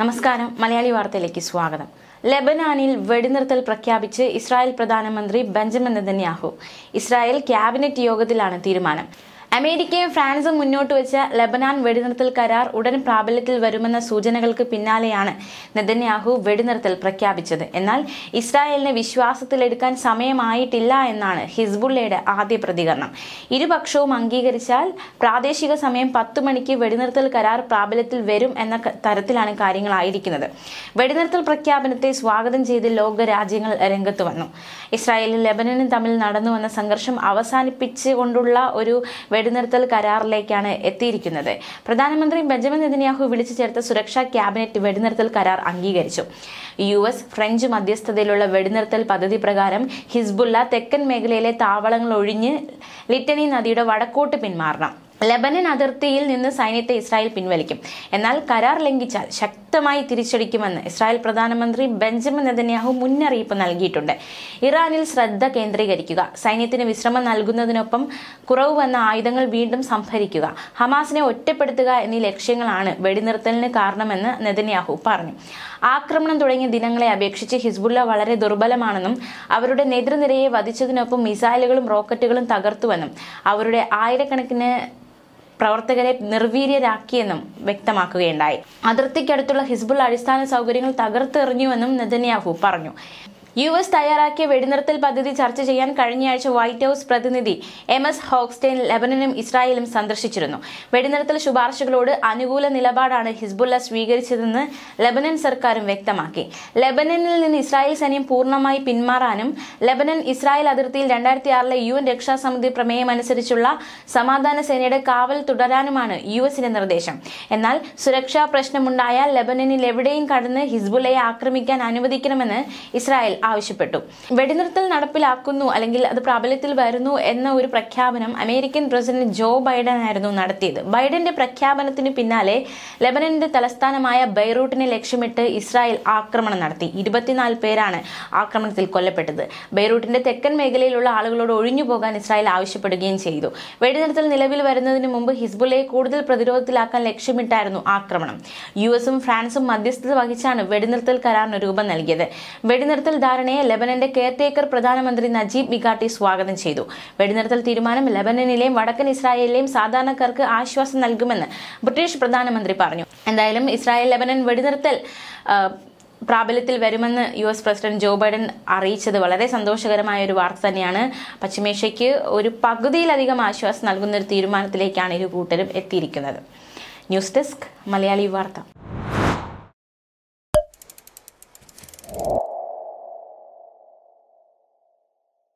നമസ്കാരം മലയാളി വാർത്തയിലേക്ക് സ്വാഗതം ലെബനാനിൽ വെടിനിർത്തൽ പ്രഖ്യാപിച്ച് ഇസ്രായേൽ പ്രധാനമന്ത്രി ബെഞ്ചമിൻ നെതന്യാഹു ഇസ്രായേൽ ക്യാബിനറ്റ് യോഗത്തിലാണ് തീരുമാനം അമേരിക്കയും ഫ്രാൻസും മുന്നോട്ട് വെച്ച ലബനാൻ വെടിനിർത്തൽ കരാർ ഉടൻ പ്രാബല്യത്തിൽ വരുമെന്ന സൂചനകൾക്ക് പിന്നാലെയാണ് നെതന്യാഹു വെടിനിർത്തൽ പ്രഖ്യാപിച്ചത് എന്നാൽ ഇസ്രായേലിനെ വിശ്വാസത്തിലെടുക്കാൻ സമയമായിട്ടില്ല എന്നാണ് ഹിസ്ബുള്ളയുടെ ആദ്യ പ്രതികരണം ഇരുപക്ഷവും അംഗീകരിച്ചാൽ പ്രാദേശിക സമയം പത്ത് മണിക്ക് വെടിനിർത്തൽ കരാർ പ്രാബല്യത്തിൽ വരും എന്ന തരത്തിലാണ് കാര്യങ്ങളായിരിക്കുന്നത് വെടിനിർത്തൽ പ്രഖ്യാപനത്തെ സ്വാഗതം ചെയ്ത് ലോകരാജ്യങ്ങൾ രംഗത്ത് വന്നു ഇസ്രായേലും ലെബനനും തമ്മിൽ നടന്നു വന്ന സംഘർഷം അവസാനിപ്പിച്ചുകൊണ്ടുള്ള ഒരു വെടിനിർത്തൽ കരാറിലേക്കാണ് എത്തിയിരിക്കുന്നത് പ്രധാനമന്ത്രി ബെഞ്ചമിൻ നെതന്യാഹു വിളിച്ചു ചേർത്ത സുരക്ഷാ ക്യാബിനറ്റ് വെടിനിർത്തൽ കരാർ അംഗീകരിച്ചു യു എസ് ഫ്രഞ്ച് മധ്യസ്ഥതയിലുള്ള വെടിനിർത്തൽ പദ്ധതി പ്രകാരം ഹിസ്ബുല്ല തെക്കൻ മേഖലയിലെ താവളങ്ങൾ ഒഴിഞ്ഞ് ലിറ്റനി നദിയുടെ വടക്കോട്ട് പിന്മാറണം ലബനൻ അതിർത്തിയിൽ നിന്ന് സൈന്യത്തെ ഇസ്രായേൽ പിൻവലിക്കും എന്നാൽ കരാർ ലംഘിച്ചാൽ ശക്തമായി തിരിച്ചടിക്കുമെന്ന് ഇസ്രായേൽ പ്രധാനമന്ത്രി ബെഞ്ചമിൻ നെതന്യാഹു മുന്നറിയിപ്പ് നൽകിയിട്ടുണ്ട് ഇറാനിൽ ശ്രദ്ധ കേന്ദ്രീകരിക്കുക സൈന്യത്തിന് വിശ്രമം നൽകുന്നതിനൊപ്പം കുറവ് വന്ന ആയുധങ്ങൾ വീണ്ടും സംഭരിക്കുക ഹമാസിനെ ഒറ്റപ്പെടുത്തുക എന്നീ ലക്ഷ്യങ്ങളാണ് വെടിനിർത്തലിന് കാരണമെന്ന് നെതന്യാഹു പറഞ്ഞു ആക്രമണം തുടങ്ങിയ ദിനങ്ങളെ അപേക്ഷിച്ച് ഹിസ്ബുള്ള വളരെ ദുർബലമാണെന്നും അവരുടെ നേതൃനിരയെ വധിച്ചതിനൊപ്പം മിസൈലുകളും റോക്കറ്റുകളും തകർത്തുവെന്നും അവരുടെ ആയിരക്കണക്കിന് പ്രവർത്തകരെ നിർവീര്യരാക്കിയെന്നും വ്യക്തമാക്കുകയുണ്ടായി അതിർത്തിക്കടുത്തുള്ള ഹിസ്ബുൾ അടിസ്ഥാന സൗകര്യങ്ങൾ തകർത്തെറിഞ്ഞുവെന്നും നെതന്യാഹു പറഞ്ഞു യു എസ് തയ്യാറാക്കിയ വെടിനിർത്തൽ പദ്ധതി ചർച്ച ചെയ്യാൻ കഴിഞ്ഞയാഴ്ച വൈറ്റ് ഹൌസ് പ്രതിനിധി എം എസ് ഹോക്സ്റ്റൈൻ ലബനനും ഇസ്രായേലും സന്ദർശിച്ചിരുന്നു വെടിനിർത്തൽ ശുപാർശകളോട് അനുകൂല നിലപാടാണ് ഹിസ്ബുല്ല സ്വീകരിച്ചതെന്ന് ലബനൻ സർക്കാരും വ്യക്തമാക്കി ലബനനിൽ നിന്ന് ഇസ്രായേൽ സൈന്യം പൂർണ്ണമായി പിന്മാറാനും ലബനൻ ഇസ്രായേൽ അതിർത്തിയിൽ രണ്ടായിരത്തി ആറിലെ യു എൻ രക്ഷാസമിതി പ്രമേയം അനുസരിച്ചുള്ള സമാധാന സേനയുടെ കാവൽ തുടരാനുമാണ് യു എസിന്റെ നിർദ്ദേശം എന്നാൽ സുരക്ഷാ പ്രശ്നമുണ്ടായാൽ ലബനനിൽ എവിടെയും കടന്ന് ഹിസ്ബുല്ലയെ ആക്രമിക്കാൻ അനുവദിക്കണമെന്ന് ഇസ്രായേൽ ആവശ്യപ്പെട്ടു വെടിനിർത്തൽ നടപ്പിലാക്കുന്നു അല്ലെങ്കിൽ അത് പ്രാബല്യത്തിൽ വരുന്നു എന്ന ഒരു പ്രഖ്യാപനം അമേരിക്കൻ പ്രസിഡന്റ് ജോ ബൈഡൻ ആയിരുന്നു നടത്തിയത് ബൈഡന്റെ പ്രഖ്യാപനത്തിന് പിന്നാലെ ലെബനന്റെ തലസ്ഥാനമായ ബൈറൂട്ടിനെ ലക്ഷ്യമിട്ട് ഇസ്രായേൽ ആക്രമണം നടത്തി ഇരുപത്തിനാല് പേരാണ് ആക്രമണത്തിൽ കൊല്ലപ്പെട്ടത് ബൈറൂട്ടിന്റെ തെക്കൻ മേഖലയിലുള്ള ആളുകളോട് ഒഴിഞ്ഞു പോകാൻ ഇസ്രായേൽ ആവശ്യപ്പെടുകയും ചെയ്തു വെടിനിർത്തൽ നിലവിൽ വരുന്നതിന് മുമ്പ് ഹിസ്ബുള്ളയെ കൂടുതൽ പ്രതിരോധത്തിലാക്കാൻ ലക്ഷ്യമിട്ടായിരുന്നു ആക്രമണം യു എസും ഫ്രാൻസും മധ്യസ്ഥത വഹിച്ചാണ് വെടിനിർത്തൽ കരാറിന് രൂപം നൽകിയത് വെടിനിർത്തൽ ലബനന്റെ ലെബനന്റെ കെയർടേക്കർ പ്രധാനമന്ത്രി നജീബ് മിഗാട്ടി സ്വാഗതം ചെയ്തു വെടിനിർത്തൽ തീരുമാനം ലബനനിലെയും വടക്കൻ ഇസ്രായേലിലെയും സാധാരണക്കാർക്ക് ആശ്വാസം നൽകുമെന്ന് ബ്രിട്ടീഷ് പ്രധാനമന്ത്രി പറഞ്ഞു എന്തായാലും ഇസ്രായേൽ ലബനൻ വെടിനിർത്തൽ പ്രാബല്യത്തിൽ വരുമെന്ന് U S president Joe Biden അറിയിച്ചത് വളരെ സന്തോഷകരമായ ഒരു വാർത്ത തന്നെയാണ് പശ്ചിമേഷ്യയ്ക്ക് ഒരു പകുതിയിലധികം ആശ്വാസം നൽകുന്ന ഒരു തീരുമാനത്തിലേക്കാണ് ഇരു കൂട്ടരും എത്തിയിരിക്കുന്നത് ന്യൂസ് ഡെസ്ക് മലയാളി വാർത്ത